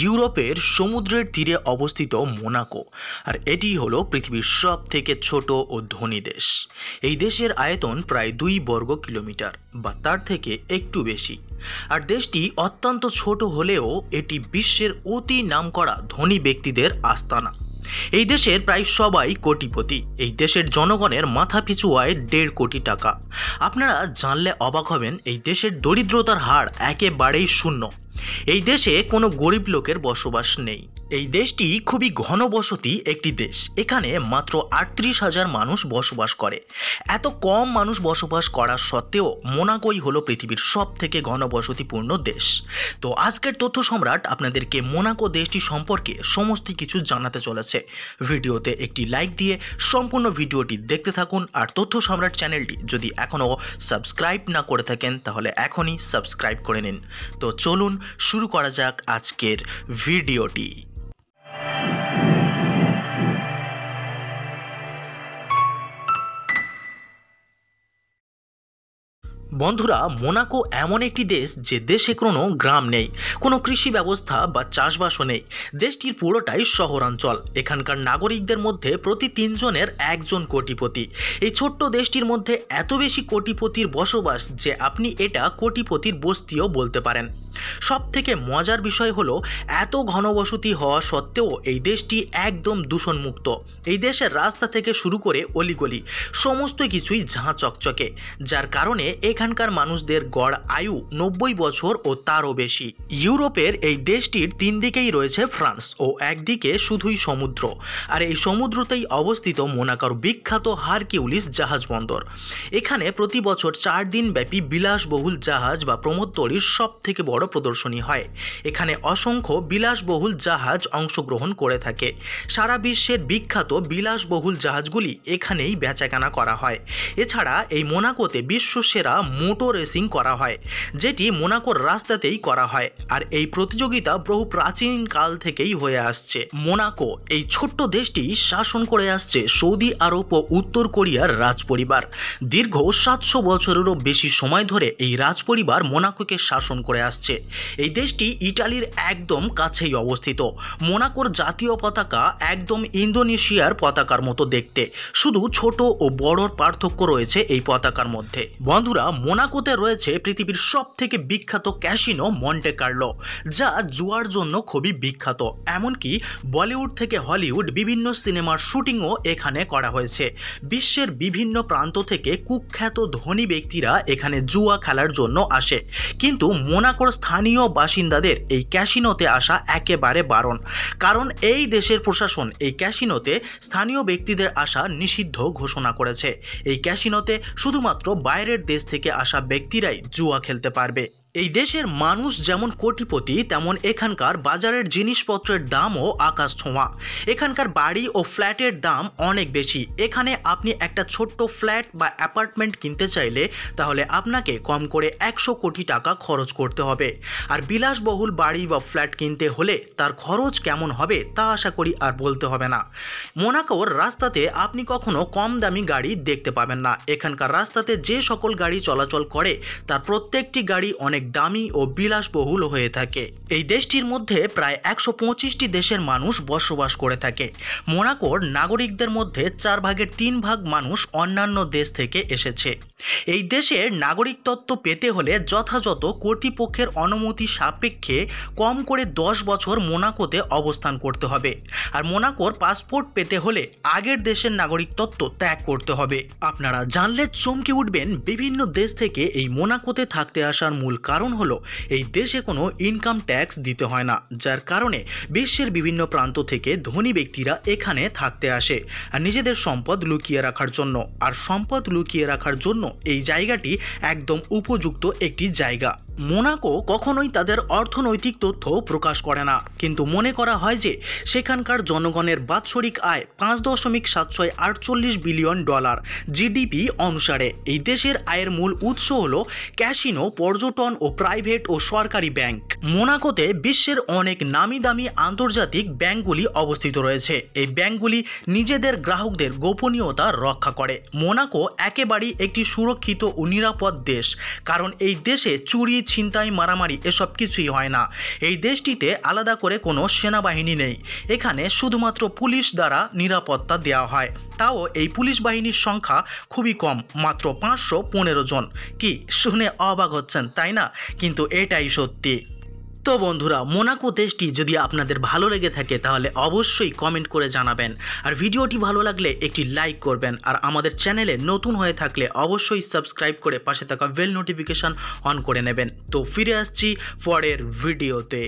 ইউরোপের সমুদ্রের তীরে অবস্থিত মোনাকো আর এটি হলো পৃথিবীর সব থেকে ছোট ও ধনী দেশ এই দেশের আয়তন প্রায় দুই বর্গ কিলোমিটার বা তার থেকে একটু বেশি আর দেশটি অত্যন্ত ছোট হলেও এটি বিশ্বের অতি নামকরা ধনী ব্যক্তিদের আস্তানা এই দেশের প্রায় সবাই কোটিপতি এই দেশের জনগণের মাথা পিছু আয় দেড় কোটি টাকা আপনারা জানলে অবাক হবেন এই দেশের দরিদ্রতার হার একেবারেই শূন্য এই দেশে কোনো গরিব লোকের বসবাস নেই এই দেশটি খুবই ঘনবসতি একটি দেশ এখানে মাত্র আটত্রিশ হাজার মানুষ বসবাস করে এত কম মানুষ বসবাস করার সত্ত্বেও মোনাকোই হলো পৃথিবীর সব থেকে ঘনবসতিপূর্ণ দেশ তো আজকের তথ্য সম্রাট আপনাদেরকে মোনাকো দেশটি সম্পর্কে সমস্ত কিছু জানাতে চলেছে ভিডিওতে একটি লাইক দিয়ে সম্পূর্ণ ভিডিওটি দেখতে থাকুন আর তথ্য সম্রাট চ্যানেলটি যদি এখনও সাবস্ক্রাইব না করে থাকেন তাহলে এখনই সাবস্ক্রাইব করে নিন তো চলুন শুরু করা যাক আজকের ভিডিওটি বন্ধুরা মোনাকো এমন একটি দেশ যে দেশে কোনো গ্রাম নেই কোনো কৃষি ব্যবস্থা বা চাষবাসও নেই দেশটির পুরোটাই শহরাঞ্চল এখানকার নাগরিকদের মধ্যে প্রতি তিনজনের একজন কোটিপতি এই ছোট্ট দেশটির মধ্যে এত বেশি কোটিপতির বসবাস যে আপনি এটা কোটিপতির বস্তিও বলতে পারেন সব থেকে মজার বিষয় হলো এত ঘনবসতি হওয়া সত্ত্বেও এই দেশটি একদম দূষণমুক্ত এই দেশের রাস্তা থেকে শুরু করে অলিগলি সমস্ত কিছুই ঝাঁ চকচকে যার কারণে এখানকার মানুষদের গড় আয়ু নব্বই বছর ও তারও বেশি ইউরোপের এই দেশটির তিন দিকেই রয়েছে ফ্রান্স ও একদিকে শুধুই সমুদ্র আর এই সমুদ্রতেই অবস্থিত মোনাকার বিখ্যাত হারকিউলিস জাহাজ বন্দর এখানে প্রতি বছর চার দিন ব্যাপী বিলাসবহুল জাহাজ বা প্রমোদ তৈরির সব থেকে বড় বড় প্রদর্শনী হয় এখানে অসংখ্য বিলাসবহুল জাহাজ অংশগ্রহণ করে থাকে সারা বিশ্বের বিখ্যাত বিলাসবহুল জাহাজগুলি এখানেই বেচাকেনা করা হয় এছাড়া এই মোনাকোতে বিশ্বসেরা মোটো রেসিং করা হয় যেটি মোনাকোর রাস্তাতেই করা হয় আর এই প্রতিযোগিতা বহু প্রাচীন কাল থেকেই হয়ে আসছে মোনাকো এই ছোট্ট দেশটি শাসন করে আসছে সৌদি আরব ও উত্তর কোরিয়ার রাজপরিবার দীর্ঘ সাতশো বছরেরও বেশি সময় ধরে এই রাজপরিবার মোনাকোকে শাসন করে আসছে রয়েছে এই দেশটি ইটালির একদম কাছেই অবস্থিত মোনাকোর জাতীয় পতাকা একদম ইন্দোনেশিয়ার পতাকার মতো দেখতে শুধু ছোট ও বড়র পার্থক্য রয়েছে এই পতাকার মধ্যে বন্ধুরা মোনাকোতে রয়েছে পৃথিবীর সব থেকে বিখ্যাত ক্যাসিনো মন্টে কার্লো যা জুয়ার জন্য খুবই বিখ্যাত এমনকি বলিউড থেকে হলিউড বিভিন্ন সিনেমার শুটিংও এখানে করা হয়েছে বিশ্বের বিভিন্ন প্রান্ত থেকে কুখ্যাত ধনী ব্যক্তিরা এখানে জুয়া খেলার জন্য আসে কিন্তু মোনাকোর স্থানীয় বাসিন্দাদের এই ক্যাসিনোতে আসা একেবারে বারণ কারণ এই দেশের প্রশাসন এই ক্যাসিনোতে স্থানীয় ব্যক্তিদের আসা নিষিদ্ধ ঘোষণা করেছে এই ক্যাসিনোতে শুধুমাত্র বাইরের দেশ থেকে আসা ব্যক্তিরাই জুয়া খেলতে পারবে এই দেশের মানুষ যেমন কোটিপতি তেমন এখানকার বাজারের জিনিসপত্রের দামও আকাশ ছোঁয়া এখানকার বাড়ি ও ফ্ল্যাটের দাম অনেক বেশি এখানে আপনি একটা ছোট্ট ফ্ল্যাট বা অ্যাপার্টমেন্ট কিনতে চাইলে তাহলে আপনাকে কম করে একশো কোটি টাকা খরচ করতে হবে আর বিলাসবহুল বাড়ি বা ফ্ল্যাট কিনতে হলে তার খরচ কেমন হবে তা আশা করি আর বলতে হবে না মোনাকোর রাস্তাতে আপনি কখনো কম দামি গাড়ি দেখতে পাবেন না এখানকার রাস্তাতে যে সকল গাড়ি চলাচল করে তার প্রত্যেকটি গাড়ি অনেক অনেক দামি ও বিলাসবহুল হয়ে থাকে এই দেশটির মধ্যে প্রায় একশো পঁচিশটি দেশের মানুষ বসবাস করে থাকে মোনাকোর নাগরিকদের মধ্যে চার ভাগের তিন ভাগ মানুষ অন্যান্য দেশ থেকে এসেছে এই দেশের তত্ত্ব পেতে হলে যথাযথ কর্তৃপক্ষের অনুমতি সাপেক্ষে কম করে দশ বছর মোনাকোতে অবস্থান করতে হবে আর মোনাকোর পাসপোর্ট পেতে হলে আগের দেশের তত্ত্ব ত্যাগ করতে হবে আপনারা জানলে চমকে উঠবেন বিভিন্ন দেশ থেকে এই মোনাকোতে থাকতে আসার মূল কারণ হলো এই দেশে কোনো ইনকাম ট্যাক্স দিতে হয় না যার কারণে বিশ্বের বিভিন্ন প্রান্ত থেকে ধনী ব্যক্তিরা এখানে থাকতে আসে আর নিজেদের সম্পদ লুকিয়ে রাখার জন্য আর সম্পদ লুকিয়ে রাখার জন্য এই জায়গাটি একদম উপযুক্ত একটি জায়গা মোনাকো কখনোই তাদের অর্থনৈতিক তথ্য প্রকাশ করে না কিন্তু মনে করা হয় যে সেখানকার জনগণের বাৎসরিক আয় পাঁচ দশমিক সাতশো আটচল্লিশ বিলিয়ন ডলার জিডিপি অনুসারে এই দেশের আয়ের মূল উৎস হল ক্যাসিনো পর্যটন ও প্রাইভেট ও সরকারি ব্যাংক মোনাকোতে বিশ্বের অনেক নামি দামি আন্তর্জাতিক ব্যাংকগুলি অবস্থিত রয়েছে এই ব্যাংকগুলি নিজেদের গ্রাহকদের গোপনীয়তা রক্ষা করে মোনাকো একেবারেই একটি সু সুরক্ষিত ও নিরাপদ দেশ কারণ এই দেশে চুরি ছিনতাই মারামারি এসব কিছুই হয় না এই দেশটিতে আলাদা করে কোনো সেনাবাহিনী নেই এখানে শুধুমাত্র পুলিশ দ্বারা নিরাপত্তা দেওয়া হয় তাও এই পুলিশ বাহিনীর সংখ্যা খুবই কম মাত্র পাঁচশো পনেরো জন কি শুনে অবাক হচ্ছেন তাই না কিন্তু এটাই সত্যি তো বন্ধুরা মোনাকো দেশটি যদি আপনাদের ভালো লেগে থাকে তাহলে অবশ্যই কমেন্ট করে জানাবেন আর ভিডিওটি ভালো লাগলে একটি লাইক করবেন আর আমাদের চ্যানেলে নতুন হয়ে থাকলে অবশ্যই সাবস্ক্রাইব করে পাশে থাকা বেল নোটিফিকেশান অন করে নেবেন তো ফিরে আসছি পরের ভিডিওতে